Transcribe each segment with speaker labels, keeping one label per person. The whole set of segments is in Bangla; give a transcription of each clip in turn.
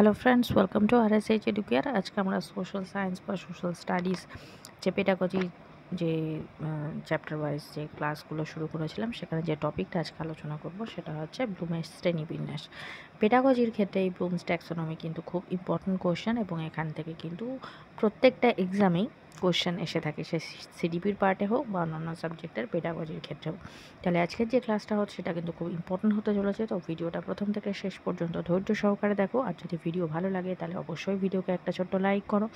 Speaker 1: hello friends welcome to R S H Educare আজকে আমরা সোশ্যাল সায়েন্স বা সোশ্যাল স্টাডিজ যে পেডাগজি যে চ্যাপ্টার ওয়াইজ যে ক্লাসগুলো শুরু করেছিলাম সেখানে যে টপিকটা আজকে আলোচনা করব সেটা হচ্ছে ব্লুমের শ্রেণীবিন্যাস পেডাগজির ক্ষেত্রে এই ব্লুমস ট্যাক্সোনমি কিন্তু খুব ইম্পর্ট্যান্ট কোয়েশ্চেন এবং এখান থেকে কিন্তু প্রত্যেকটা এক্সামেই কোশ্চেন এসে থাকে সে সিডিপির পার্টে হোক বা অন্যান্য সাবজেক্টের পেডাগজির হোক তাহলে আজকের যে ক্লাসটা হচ্ছে সেটা কিন্তু খুব ইম্পর্টেন্ট হতে চলেছে তো ভিডিওটা প্রথম থেকে শেষ পর্যন্ত ধৈর্য সহকারে দেখো আর যদি ভিডিও ভালো লাগে তাহলে অবশ্যই ভিডিওকে একটা ছোট্ট লাইক করো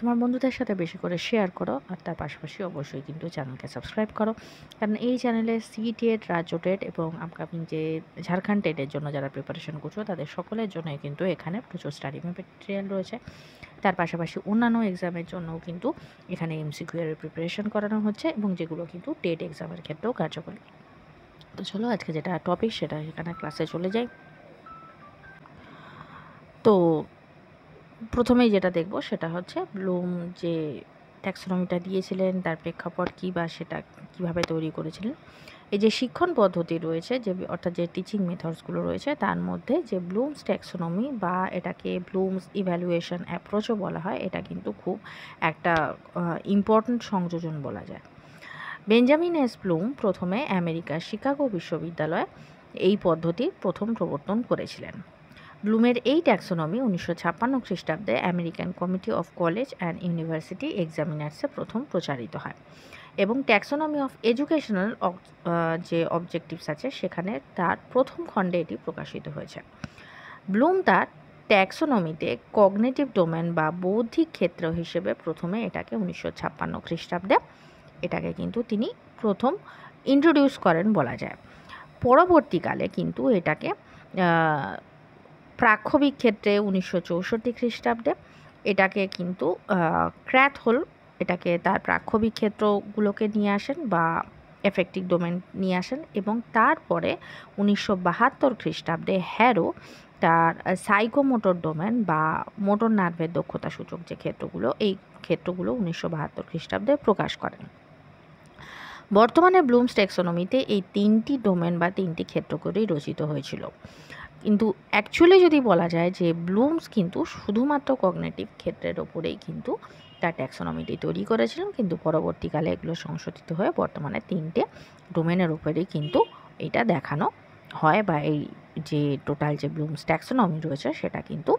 Speaker 1: তোমার বন্ধুদের সাথে বেশি করে শেয়ার করো আর তার পাশাপাশি অবশ্যই কিন্তু চ্যানেলকে সাবস্ক্রাইব করো কারণ এই চ্যানেলে সি টেট রাজ্য টেট এবং আপকামিং যে ঝাড়খণ্ড টেটের জন্য যারা প্রিপারেশন করছো তাদের সকলের জন্যই কিন্তু এখানে প্রচুর স্টাডি ম্যাটেরিয়াল রয়েছে তার পাশাপাশি অন্যান্য এক্সামের জন্যও কিন্তু এখানে এমসিকিউ এর প্রিপারেশন করানো হচ্ছে এবং যেগুলো কিন্তু টেট এক্সামের ক্ষেত্রেও কার্যকরী তো চলো আজকে যেটা টপিক সেটা এখানে ক্লাসে চলে যাই তো প্রথমেই যেটা দেখব সেটা হচ্ছে ব্লুম যে ট্যাক্সোনমিটা দিয়েছিলেন তার প্রেক্ষাপট কী বা সেটা কিভাবে তৈরি করেছিলেন এই যে শিক্ষণ পদ্ধতি রয়েছে যে অর্থাৎ যে টিচিং মেথডসগুলো রয়েছে তার মধ্যে যে ব্লুমস ট্যাক্সোনমি বা এটাকে ব্লুমস ইভ্যালুয়েশন অ্যাপ্রোচও বলা হয় এটা কিন্তু খুব একটা ইম্পর্ট্যান্ট সংযোজন বলা যায় বেঞ্জামিন এস ব্লুম প্রথমে আমেরিকার শিকাগো বিশ্ববিদ্যালয়ে এই পদ্ধতির প্রথম প্রবর্তন করেছিলেন ব্লুমের এই ট্যাক্সোনমি উনিশশো ছাপ্পান্ন খ্রিস্টাব্দে American committee of college and university এক্সামিনার্সে প্রথম প্রচারিত হয় এবং ট্যাক্সোনমি অফ এডুকেশনাল যে অবজেক্টিভস আছে সেখানে তার প্রথম খণ্ডে এটি প্রকাশিত হয়েছে ব্লুম তার ট্যাক্সোনমিতে কগনেটিভ ডোমেন বা বৌদ্ধিক ক্ষেত্র হিসেবে প্রথমে এটাকে উনিশশো ছাপ্পান্ন খ্রিস্টাব্দে এটাকে কিন্তু তিনি প্রথম ইন্ট্রোডিউস করেন বলা যায় পরবর্তীকালে কিন্তু এটাকে প্রাক্ষবিক ক্ষেত্রে উনিশশো চৌষট্টি খ্রিস্টাব্দে এটাকে কিন্তু ক্র্যাথ হোল এটাকে তার প্রাক্ষবিক ক্ষেত্রগুলোকে নিয়ে আসেন বা এফেক্টিভ ডোমেন নিয়ে আসেন এবং তারপরে উনিশশো বাহাত্তর খ্রিস্টাব্দে হ্যারো তার সাইকোমোটর ডোমেন বা মোটর নার্ভের দক্ষতা সূচক যে ক্ষেত্রগুলো এই ক্ষেত্রগুলো উনিশশো বাহাত্তর খ্রিস্টাব্দে প্রকাশ করেন বর্তমানে ব্লুমস টেক্সোনমিতে এই তিনটি ডোমেন বা তিনটি ক্ষেত্রগুলি রচিত হয়েছিল কিন্তু অ্যাকচুয়ালি যদি বলা যায় যে ব্লুমস কিন্তু শুধুমাত্র কগনেটিভ ক্ষেত্রের ওপরেই কিন্তু তার ট্যাক্সোনমিটি তৈরি করেছিলেন কিন্তু পরবর্তীকালে এগুলো সংশোধিত হয়ে বর্তমানে তিনটে ডোমেনের ওপরেই কিন্তু এটা দেখানো হয় বা এই যে টোটাল যে ব্লুমস ট্যাক্সোনমি রয়েছে সেটা কিন্তু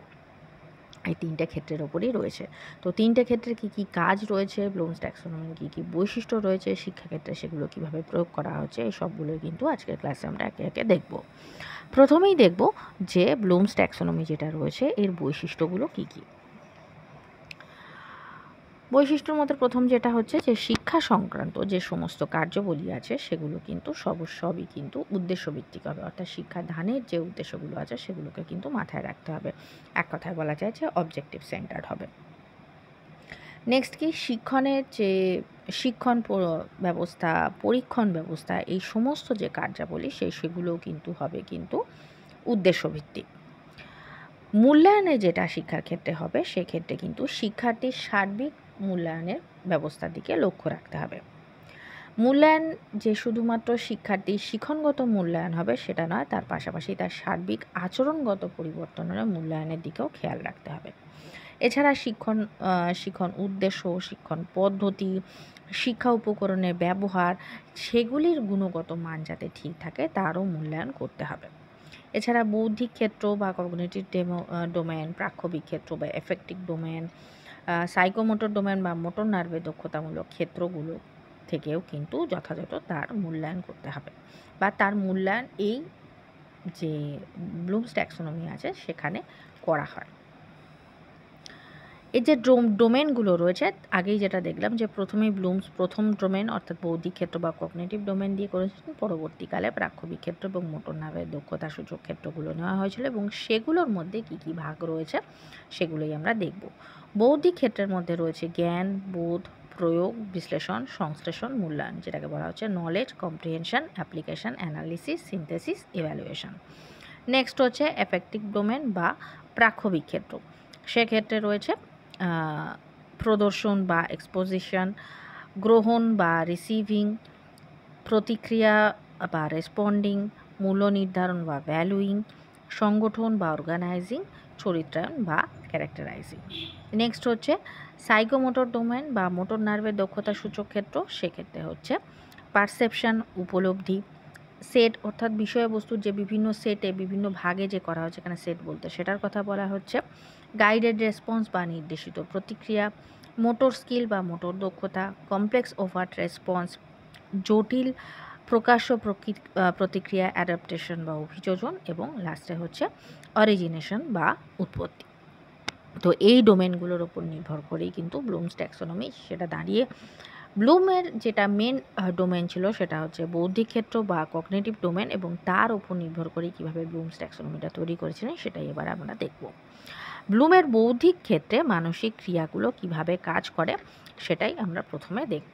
Speaker 1: এই তিনটে ক্ষেত্রের ওপরেই রয়েছে তো তিনটে ক্ষেত্রে কি কি কাজ রয়েছে ব্লুমস ট্যাক্সোনমির কী কী বৈশিষ্ট্য রয়েছে শিক্ষাক্ষেত্রে সেগুলো কিভাবে প্রয়োগ করা হচ্ছে এই সবগুলোই কিন্তু আজকের ক্লাসে আমরা একে একে দেখব প্রথমেই দেখব যে ব্লুমস ট্যাক্সোনমি যেটা রয়েছে এর বৈশিষ্ট্যগুলো কী কী বৈশিষ্ট্যর মধ্যে প্রথম যেটা হচ্ছে যে শিক্ষা সংক্রান্ত যে সমস্ত কার্যবলী আছে সেগুলো কিন্তু সব সবই কিন্তু উদ্দেশ্যভিত্তিক হবে অর্থাৎ শিক্ষা ধানের যে উদ্দেশ্যগুলো আছে সেগুলোকে কিন্তু মাথায় রাখতে হবে এক কথায় বলা যায় যে অবজেক্টিভ সেন্টার হবে নেক্সট কি শিক্ষণের যে শিক্ষণ ব্যবস্থা পরীক্ষণ ব্যবস্থা এই সমস্ত যে কার্যাবলী সেই সেগুলোও কিন্তু হবে কিন্তু উদ্দেশ্যভিত্তিক মূল্যায়নে যেটা শিক্ষার ক্ষেত্রে হবে সেক্ষেত্রে কিন্তু শিক্ষার্থীর সার্বিক মূল্যায়নের ব্যবস্থার দিকে লক্ষ্য রাখতে হবে মূল্যায়ন যে শুধুমাত্র শিক্ষার্থী শিক্ষণগত মূল্যায়ন হবে সেটা নয় তার পাশাপাশি তার সার্বিক আচরণগত পরিবর্তনের মূল্যায়নের দিকেও খেয়াল রাখতে হবে এছাড়া শিক্ষণ শিক্ষণ উদ্দেশ্য শিক্ষণ পদ্ধতি শিক্ষা উপকরণের ব্যবহার সেগুলির গুণগত মান যাতে ঠিক থাকে তারও মূল্যায়ন করতে হবে এছাড়া বৌদ্ধিক ক্ষেত্র বা কগনেটিভ ডেমো ডোমেন প্রাক্ষবিক ক্ষেত্র বা এফেক্টিভ ডোমেন সাইকোমোটর ডোমেন বা মোটর নার্ভের দক্ষতামূলক ক্ষেত্রগুলো থেকেও কিন্তু যথাযথ তার মূল্যায়ন করতে হবে বা তার মূল্যায়ন এই যে ব্লুমস ট্যাক্সোনমি আছে সেখানে করা হয় এই যে ডোম ডোমেনগুলো রয়েছে আগেই যেটা দেখলাম যে প্রথমে ব্লুমস প্রথম ডোমেন অর্থাৎ বৌদ্ধিক ক্ষেত্র বা কগনেটিভ ডোমেন দিয়ে করেছিলেন পরবর্তীকালে প্রাক্ষবিক ক্ষেত্র এবং মোটর নামের দক্ষতা সূচক ক্ষেত্রগুলো নেওয়া হয়েছিল এবং সেগুলোর মধ্যে কি কি ভাগ রয়েছে সেগুলোই আমরা দেখব বৌদ্ধিক ক্ষেত্রের মধ্যে রয়েছে জ্ঞান বোধ প্রয়োগ বিশ্লেষণ সংশ্লেষণ মূল্যায়ন যেটাকে বলা হচ্ছে knowledge comprehension application analysis synthesis evaluation next হচ্ছে এফেক্টিভ ডোমেন বা প্রাক্ষবিক ক্ষেত্র সেক্ষেত্রে রয়েছে প্রদর্শন বা এক্সপোজিশন গ্রহণ বা রিসিভিং প্রতিক্রিয়া বা রেসপন্ডিং মূল্য নির্ধারণ বা ভ্যালুইং সংগঠন বা অর্গানাইজিং চরিত্রায়ন বা ক্যারেক্টারাইজিং নেক্সট হচ্ছে সাইকোমোটর ডোমেন বা মোটর নার্ভের দক্ষতা সূচক ক্ষেত্র সেক্ষেত্রে হচ্ছে পারসেপশান উপলব্ধি সেট অর্থাৎ বিষয়বস্তুর যে বিভিন্ন সেটে বিভিন্ন ভাগে যে করা হচ্ছে এখানে সেট বলতে সেটার কথা বলা হচ্ছে গাইডেড রেসপন্স বা নির্দেশিত প্রতিক্রিয়া মোটর স্কিল বা মোটর দক্ষতা কমপ্লেক্স ওভার্ট রেসপন্স জটিল প্রকাশ্য প্রতিক্রিয়া অ্যাডাপ্টেশন বা অভিযোজন এবং লাস্টে হচ্ছে অরিজিনেশন বা উৎপত্তি তো এই ডোমেনগুলোর ওপর নির্ভর করেই কিন্তু ব্লুমস ট্যাক্সোনমি সেটা দাঁড়িয়ে ব্লুমের যেটা মেন ডোমেন ছিল সেটা হচ্ছে বৌদ্ধিক ক্ষেত্র বা কগনেটিভ ডোমেন এবং তার ওপর নির্ভর করে কীভাবে ব্লুমস ট্যাক্সোনমিটা তৈরি করেছিলেন সেটাই এবার আমরা দেখব ব্লুমের বৌদ্ধিক ক্ষেত্রে মানসিক ক্রিয়াগুলো কিভাবে কাজ করে সেটাই আমরা প্রথমে দেখব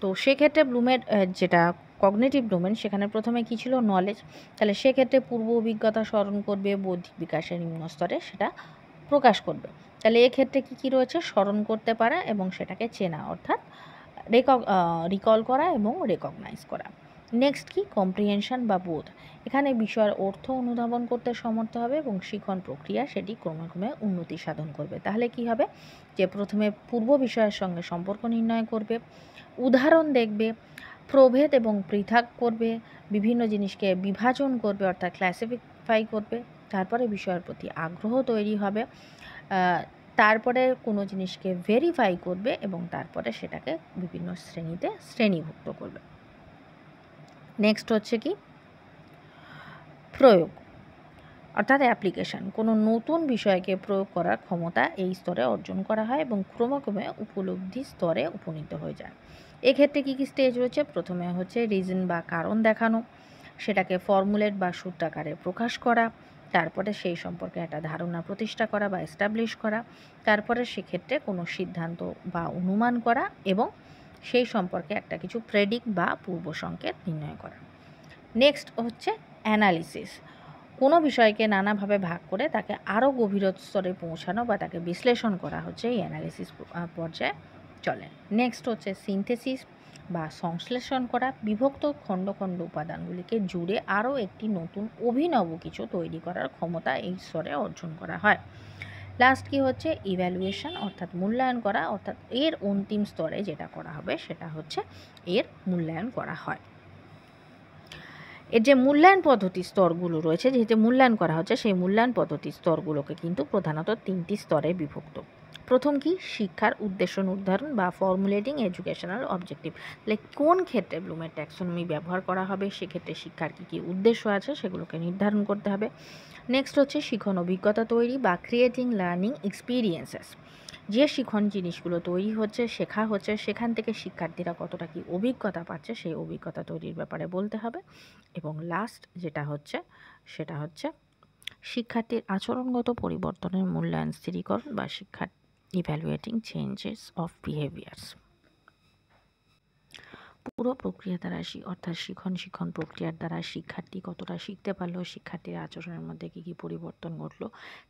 Speaker 1: তো সেক্ষেত্রে ব্লুমের যেটা কগনেটিভ ডোমেন সেখানে প্রথমে কী ছিল নলেজ তাহলে সেক্ষেত্রে পূর্ব অভিজ্ঞতা স্মরণ করবে বৌদ্ধিক বিকাশের নিম্ন স্তরে সেটা প্রকাশ করবে তাহলে এক্ষেত্রে কী কী রয়েছে স্মরণ করতে পারা এবং সেটাকে চেনা অর্থাৎ রেক রিকল করা এবং রেকগনাইজ করা নেক্সট কি কম্প্রিহেনশন বা বোধ এখানে বিষয়ের অর্থ অনুধাবন করতে সমর্থ হবে এবং শিখন প্রক্রিয়া সেটি ক্রমে ক্রমে উন্নতি সাধন করবে তাহলে কি হবে যে প্রথমে পূর্ব বিষয়ের সঙ্গে সম্পর্ক নির্ণয় করবে উদাহরণ দেখবে প্রভেদ এবং পৃথক করবে বিভিন্ন জিনিসকে বিভাজন করবে অর্থাৎ ক্লাসিফিফাই করবে তারপরে বিষয়ের প্রতি আগ্রহ তৈরি হবে তারপরে কোনো জিনিসকে ভেরিফাই করবে এবং তারপরে সেটাকে বিভিন্ন শ্রেণীতে শ্রেণীভুক্ত করবে নেক্সট হচ্ছে কি প্রয়োগ অর্থাৎ অ্যাপ্লিকেশান কোনো নতুন বিষয়কে প্রয়োগ করার ক্ষমতা এই স্তরে অর্জন করা হয় এবং ক্রমক্রমে উপলব্ধি স্তরে উপনীত হয়ে যায় এক্ষেত্রে কী কী স্টেজ রয়েছে প্রথমে হচ্ছে রিজন বা কারণ দেখানো সেটাকে ফর্মুলেট বা সূত্রাকারে প্রকাশ করা তারপরে সেই সম্পর্কে একটা ধারণা প্রতিষ্ঠা করা বা এস্টাবলিশ করা তারপরে সেক্ষেত্রে কোনো সিদ্ধান্ত বা অনুমান করা এবং সেই সম্পর্কে একটা কিছু প্রেডিক বা পূর্ব সংকেত নির্ণয় করা নেক্সট হচ্ছে অ্যানালিসিস কোনো বিষয়কে নানাভাবে ভাগ করে তাকে আরও গভীর স্তরে পৌঁছানো বা তাকে বিশ্লেষণ করা হচ্ছে এই অ্যানালিসিস পর্যায়ে চলে নেক্সট হচ্ছে সিনথেসিস বা সংশ্লেষণ করা বিভক্ত খণ্ড খণ্ড উপাদানগুলিকে জুড়ে আরও একটি নতুন অভিনব কিছু তৈরি করার ক্ষমতা এই স্তরে অর্জন করা হয় লাস্ট কি হচ্ছে ইভ্যালুয়েশন অর্থাৎ মূল্যায়ন করা অর্থাৎ এর অন্তিম স্তরে যেটা করা হবে সেটা হচ্ছে এর মূল্যায়ন করা হয় এর যে মূল্যায়ন পদ্ধতি স্তরগুলো রয়েছে যেহেতু মূল্যায়ন করা হচ্ছে সেই মূল্যায়ন পদ্ধতি স্তরগুলোকে কিন্তু প্রধানত তিনটি স্তরে বিভক্ত প্রথম কি শিক্ষার উদ্দেশ্য নির্ধারণ বা ফর্মুলেটিং এডুকেশনাল অবজেক্টিভ লাইক কোন ক্ষেত্রে ব্লুমের ট্যাক্সোনমি ব্যবহার করা হবে সেক্ষেত্রে শিক্ষার কী কী উদ্দেশ্য আছে সেগুলোকে নির্ধারণ করতে হবে নেক্সট হচ্ছে শিখন অভিজ্ঞতা তৈরি বা ক্রিয়েটিং লার্নিং এক্সপিরিয়েন্সেস যে শিখন জিনিসগুলো তৈরি হচ্ছে শেখা হচ্ছে সেখান থেকে শিক্ষার্থীরা কতটা কি অভিজ্ঞতা পাচ্ছে সেই অভিজ্ঞতা তৈরির ব্যাপারে বলতে হবে এবং লাস্ট যেটা হচ্ছে সেটা হচ্ছে শিক্ষার্থীর আচরণগত পরিবর্তনের মূল্যায়ন স্থিরীকরণ বা শিক্ষার ইভ্যালুয়েটিং চেঞ্জেস অফ বিহেভিয়ার্স পুরো প্রক্রিয়া দ্বারা অর্থাৎ শিখন শিখন প্রক্রিয়ার দ্বারা শিক্ষার্থী কতটা শিখতে পারলো শিক্ষার্থীর আচরণের মধ্যে কী কী পরিবর্তন ঘটলো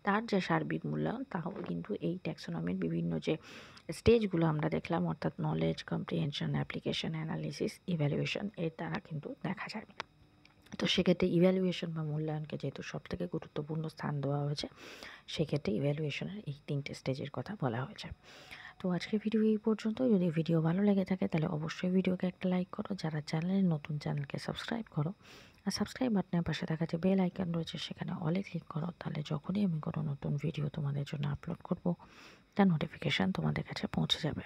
Speaker 1: তার যে সার্বিক মূল্যায়ন তাও কিন্তু এই ট্যাক্সোনমির বিভিন্ন যে স্টেজগুলো আমরা দেখলাম অর্থাৎ knowledge comprehension application analysis evaluation এর দ্বারা কিন্তু দেখা যায় তো সেক্ষেত্রে ইভ্যালুয়েশন বা মূল্যায়নকে যেহেতু সবথেকে গুরুত্বপূর্ণ স্থান দেওয়া হয়েছে সেক্ষেত্রে ইভ্যালুয়েশনের এই তিনটে স্টেজের কথা বলা হয়েছে তো আজকের ভিডিও এই পর্যন্ত যদি ভিডিও ভালো লেগে থাকে তাহলে অবশ্যই ভিডিওকে একটা লাইক করো যারা চ্যানেলে নতুন চ্যানেলকে সাবস্ক্রাইব করো আর সাবস্ক্রাইব বাটনের পাশে দেখা যে বেল আইকন রয়েছে সেখানে অলে ক্লিক করো তাহলে যখনই আমি কোনো নতুন ভিডিও তোমাদের জন্য আপলোড করব তার নোটিফিকেশান তোমাদের কাছে পৌঁছে যাবে